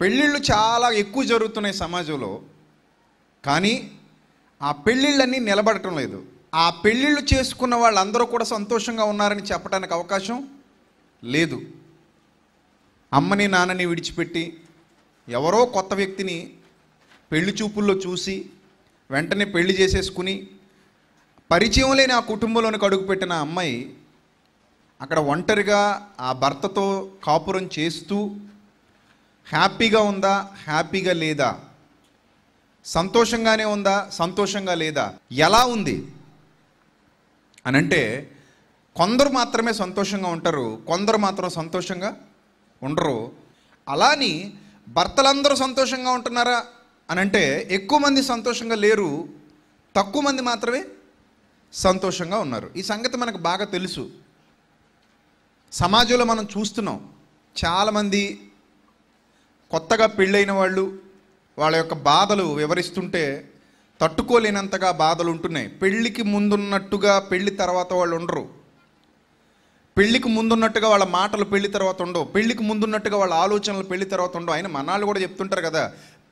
పెళ్ళిళ్ళు చాలా ఎక్కువ జరుగుతున్నాయి సమాజంలో కానీ ఆ పెళ్ళిళ్ళన్నీ నిలబడటం లేదు ఆ పెళ్ళిళ్ళు చేసుకున్న వాళ్ళందరూ కూడా సంతోషంగా ఉన్నారని చెప్పడానికి అవకాశం లేదు అమ్మని నాన్నని విడిచిపెట్టి ఎవరో కొత్త వ్యక్తిని పెళ్లి చూపుల్లో చూసి వెంటనే పెళ్లి చేసేసుకుని పరిచయం లేని ఆ కుటుంబంలోనికి అడుగుపెట్టిన అమ్మాయి అక్కడ ఒంటరిగా ఆ భర్తతో కాపురం చేస్తూ హ్యాపీగా ఉందా హ్యాపీగా లేదా సంతోషంగానే ఉందా సంతోషంగా లేదా ఎలా ఉంది అనంటే కొందరు మాత్రమే సంతోషంగా ఉంటారు కొందరు మాత్రం సంతోషంగా ఉండరు అలాని భర్తలందరూ సంతోషంగా ఉంటున్నారా అనంటే ఎక్కువ మంది సంతోషంగా లేరు తక్కువ మంది మాత్రమే సంతోషంగా ఉన్నారు ఈ సంగతి మనకు బాగా తెలుసు సమాజంలో మనం చూస్తున్నాం చాలామంది కొత్తగా పెళ్ళైన వాళ్ళు వాళ్ళ యొక్క బాధలు వివరిస్తుంటే తట్టుకోలేనంతగా బాధలు ఉంటున్నాయి పెళ్ళికి ముందున్నట్టుగా పెళ్ళి తర్వాత వాళ్ళు ఉండరు పెళ్ళికి ముందున్నట్టుగా వాళ్ళ మాటలు పెళ్లి తర్వాత ఉండవు పెళ్ళికి ముందున్నట్టుగా వాళ్ళ ఆలోచనలు పెళ్లి తర్వాత ఉండవు ఆయన మనాలు కూడా చెప్తుంటారు కదా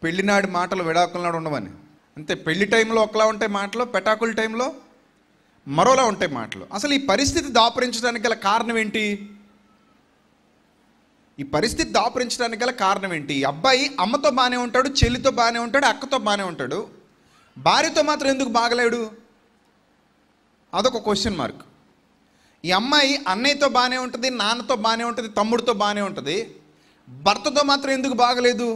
పెళ్ళినాడి మాటలు విడాకులనాడు ఉండవని అంతే పెళ్లి టైంలో ఒకలా ఉంటాయి మాటలు పెటాకుల టైంలో మరోలా ఉంటాయి మాటలు అసలు ఈ పరిస్థితి దాపరించడానికి గల కారణం ఏంటి ఈ పరిస్థితి దాపురించడానికి గల కారణం ఏంటి అబ్బాయి అమ్మతో బాగానే ఉంటాడు చెల్లితో బాగానే ఉంటాడు అక్కతో బాగానే ఉంటాడు భార్యతో మాత్రం ఎందుకు బాగలేడు అదొక క్వశ్చన్ మార్క్ ఈ అమ్మాయి అన్నయ్యతో బాగానే ఉంటుంది నాన్నతో బాగానే ఉంటుంది తమ్ముడితో బాగానే ఉంటుంది భర్తతో మాత్రం ఎందుకు బాగలేదు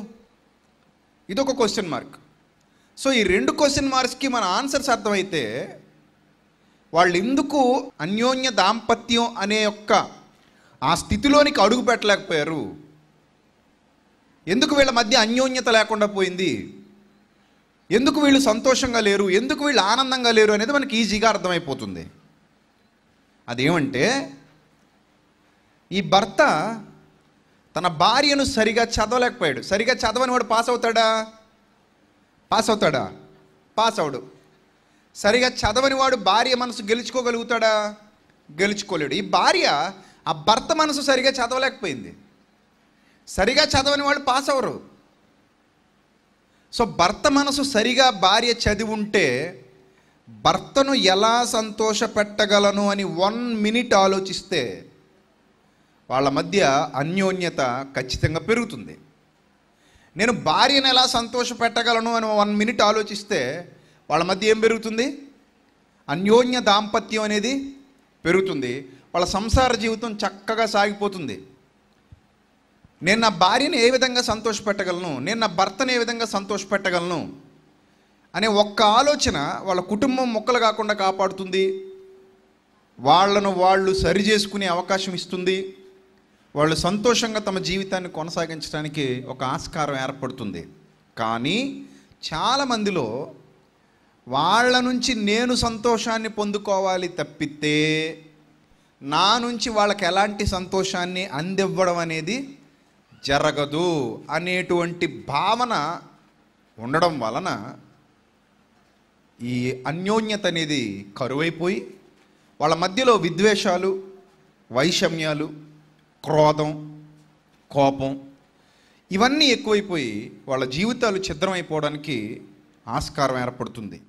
ఇదొక క్వశ్చన్ మార్క్ సో ఈ రెండు క్వశ్చన్ మార్క్స్కి మన ఆన్సర్స్ అర్థమైతే వాళ్ళు ఎందుకు అన్యోన్య దాంపత్యం అనే యొక్క ఆ స్థితిలోనికి అడుగు పెట్టలేకపోయారు ఎందుకు వీళ్ళ మధ్య అన్యోన్యత లేకుండా పోయింది ఎందుకు వీళ్ళు సంతోషంగా లేరు ఎందుకు వీళ్ళు ఆనందంగా లేరు అనేది మనకి ఈజీగా అర్థమైపోతుంది అదేమంటే ఈ భర్త తన భార్యను సరిగా చదవలేకపోయాడు సరిగా చదవని వాడు పాస్ అవుతాడా పాస్ అవుతాడా పాస్ అవడు సరిగా చదవని వాడు భార్య మనసు గెలుచుకోగలుగుతాడా గెలుచుకోలేడు ఈ భార్య ఆ భర్త మనసు సరిగా చదవలేకపోయింది సరిగా చదవని వాళ్ళు పాస్ అవ్వరు సో భర్త మనసు సరిగా భార్య చదివి ఉంటే భర్తను ఎలా సంతోషపెట్టగలను అని వన్ మినిట్ ఆలోచిస్తే వాళ్ళ మధ్య అన్యోన్యత ఖచ్చితంగా పెరుగుతుంది నేను భార్యను ఎలా సంతోషపెట్టగలను అని వన్ మినిట్ ఆలోచిస్తే వాళ్ళ మధ్య ఏం పెరుగుతుంది అన్యోన్య దాంపత్యం అనేది పెరుగుతుంది వాళ్ళ సంసార జీవితం చక్కగా సాగిపోతుంది నేను నా భార్యను ఏ విధంగా సంతోషపెట్టగలను నేను నా భర్తను ఏ విధంగా సంతోషపెట్టగలను అనే ఒక్క ఆలోచన వాళ్ళ కుటుంబం మొక్కలు కాకుండా కాపాడుతుంది వాళ్లను వాళ్ళు సరి చేసుకునే అవకాశం ఇస్తుంది వాళ్ళు సంతోషంగా తమ జీవితాన్ని కొనసాగించడానికి ఒక ఆస్కారం ఏర్పడుతుంది కానీ చాలామందిలో వాళ్ళ నుంచి నేను సంతోషాన్ని పొందుకోవాలి తప్పితే నా నుంచి వాళ్ళకి ఎలాంటి సంతోషాన్ని అందివ్వడం అనేది జరగదు అనేటువంటి భావన ఉండడం వలన ఈ అన్యోన్యత అనేది కరువైపోయి వాళ్ళ మధ్యలో విద్వేషాలు వైషమ్యాలు క్రోధం కోపం ఇవన్నీ ఎక్కువైపోయి వాళ్ళ జీవితాలు ఛిద్రమైపోవడానికి ఆస్కారం ఏర్పడుతుంది